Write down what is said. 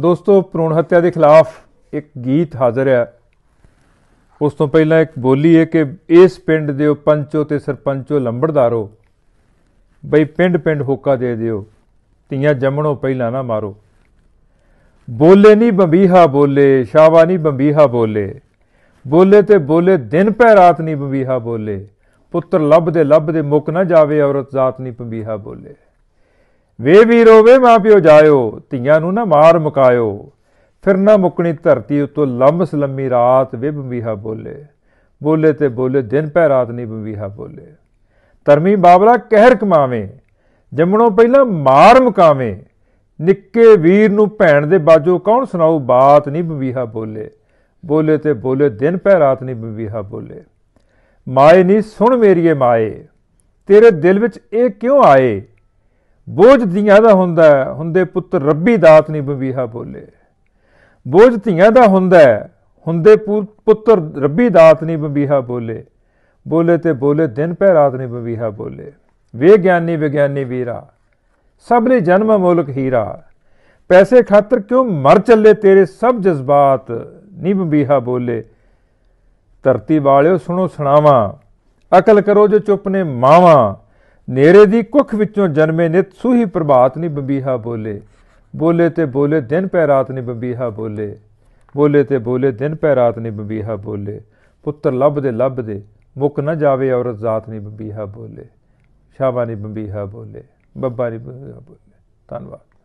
ਦੋਸਤੋ ਭਰੂਣ ਹੱਤਿਆ ਦੇ ਖਿਲਾਫ ਇੱਕ ਗੀਤ ਹਾਜ਼ਰ ਹੈ ਉਸ ਤੋਂ ਪਹਿਲਾਂ ਇੱਕ ਬੋਲੀ ਹੈ ਕਿ ਇਸ ਪਿੰਡ ਦੇ ਪੰਚੋ ਤੇ ਸਰਪੰਚੋ ਲੰਬੜਦਾਰੋ ਬਈ ਪਿੰਡ ਪਿੰਡ ਹੋਕਾ ਦੇ ਦਿਓ ਧੀਆਂ ਜੰਮਣੋਂ ਪਹਿਲਾਂ ਨਾ ਮਾਰੋ ਬੋਲੇ ਨਹੀਂ ਬੰਬੀਹਾ ਬੋਲੇ ਸ਼ਾਵਾ ਨਹੀਂ ਬੰਬੀਹਾ ਬੋਲੇ ਬੋਲੇ ਤੇ ਬੋਲੇ ਦਿਨ ਪੈ ਰਾਤ ਨਹੀਂ ਬੰਬੀਹਾ ਬੋਲੇ ਪੁੱਤਰ ਲੱਭ ਦੇ ਲੱਭ ਦੇ ਮੁੱਕ ਨਾ ਜਾਵੇ ਔਰਤ ਜ਼ਾਤ ਨਹੀਂ ਬੰਬੀਹਾ ਬੋਲੇ ਵੇ ਵੀਰੋ ਵੇ ਮਾਂ ਪਿਓ ਜਾਇਓ ਧੀਆਂ ਨੂੰ ਨਾ ਮਾਰ ਮੁਕਾਇਓ ਫਿਰ ਨਾ ਮੁਕਣੀ ਧਰਤੀ ਉਤੋਂ ਲੰਮਸ ਲੰਮੀ ਰਾਤ ਵਿਭ ਵਿਹਾ ਬੋਲੇ ਬੋਲੇ ਤੇ ਬੋਲੇ ਦਿਨ ਪੈ ਰਾਤ ਨਹੀਂ ਵਿਹਾ ਬੋਲੇ ਧਰਮੀ ਬਾਬਲਾ ਕਹਿਰ ਕਮਾਵੇਂ ਜੰਮਣੋਂ ਪਹਿਲਾਂ ਮਾਰ ਮੁਕਾਵੇਂ ਨਿੱਕੇ ਵੀਰ ਨੂੰ ਭੈਣ ਦੇ ਬਾਜੋ ਕੌਣ ਸੁਣਾਉ ਬਾਤ ਨਹੀਂ ਬੰਬੀਹਾ ਬੋਲੇ ਬੋਲੇ ਤੇ ਬੋਲੇ ਦਿਨ ਪੈ ਰਾਤ ਨਹੀਂ ਬੰਬੀਹਾ ਬੋਲੇ ਮਾਏ ਨਹੀਂ ਸੁਣ ਮੇਰੀਏ ਮਾਏ ਤੇਰੇ ਦਿਲ ਵਿੱਚ ਇਹ ਕਿਉਂ ਆਏ ਬੋਝ ਧੀਆਂ ਦਾ ਹੁੰਦਾ ਹੁੰਦੇ ਪੁੱਤਰ ਰੱਬੀ ਦਾਤ ਨਹੀਂ ਬਵੀਹਾ ਬੋਲੇ ਬੋਝ ਧੀਆਂ ਦਾ ਹੁੰਦਾ ਹੁੰਦੇ ਪੁੱਤਰ ਰੱਬੀ ਦਾਤ ਨਹੀਂ ਬਵੀਹਾ ਬੋਲੇ ਬੋਲੇ ਤੇ ਬੋਲੇ ਦਿਨ ਪੈ ਰਾਤ ਨਹੀਂ ਬਵੀਹਾ ਬੋਲੇ ਵੇ ਗਿਆਨੀ ਵਿਗਿਆਨੀ ਵੀਰਾ ਸਭ ਨੇ ਜਨਮ ਮੋਲਕ ਹੀਰਾ ਪੈਸੇ ਖਾਤਰ ਕਿਉਂ ਮਰ ਚੱਲੇ ਤੇਰੇ ਸਭ ਜਜ਼ਬਾਤ ਨਹੀਂ ਬਵੀਹਾ ਬੋਲੇ ਧਰਤੀ ਵਾਲਿਓ ਸੁਣੋ ਸੁਣਾਵਾ ਅਕਲ ਕਰੋ ਜੋ ਚੁੱਪ ਨੇ ਮਾਵਾ ਨੇਰੇ ਦੀ ਕੁੱਖ ਵਿੱਚੋਂ ਜਨਮੇ ਨਿਤ ਸੂਹੀ ਪ੍ਰਭਾਤ ਨਹੀਂ ਬੰਬੀਹਾ ਬੋਲੇ ਬੋਲੇ ਤੇ ਬੋਲੇ ਦਿਨ ਪੈ ਰਾਤ ਨਹੀਂ ਬੰਬੀਹਾ ਬੋਲੇ ਬੋਲੇ ਤੇ ਬੋਲੇ ਦਿਨ ਪੈ ਰਾਤ ਨਹੀਂ ਬੰਬੀਹਾ ਬੋਲੇ ਪੁੱਤਰ ਲੱਭ ਦੇ ਲੱਭ ਦੇ ਮੁੱਕ ਨਾ ਜਾਵੇ ਔਰਤ ਜ਼ਾਤ ਨਹੀਂ ਬੰਬੀਹਾ ਬੋਲੇ ਸ਼ਾਬਾ ਨਹੀਂ ਬੰਬੀਹਾ ਬੋਲੇ ਬੱਬਾ ਨਹੀਂ ਬੰਬੀਹਾ ਬੋਲੇ ਧੰਨਵਾਦ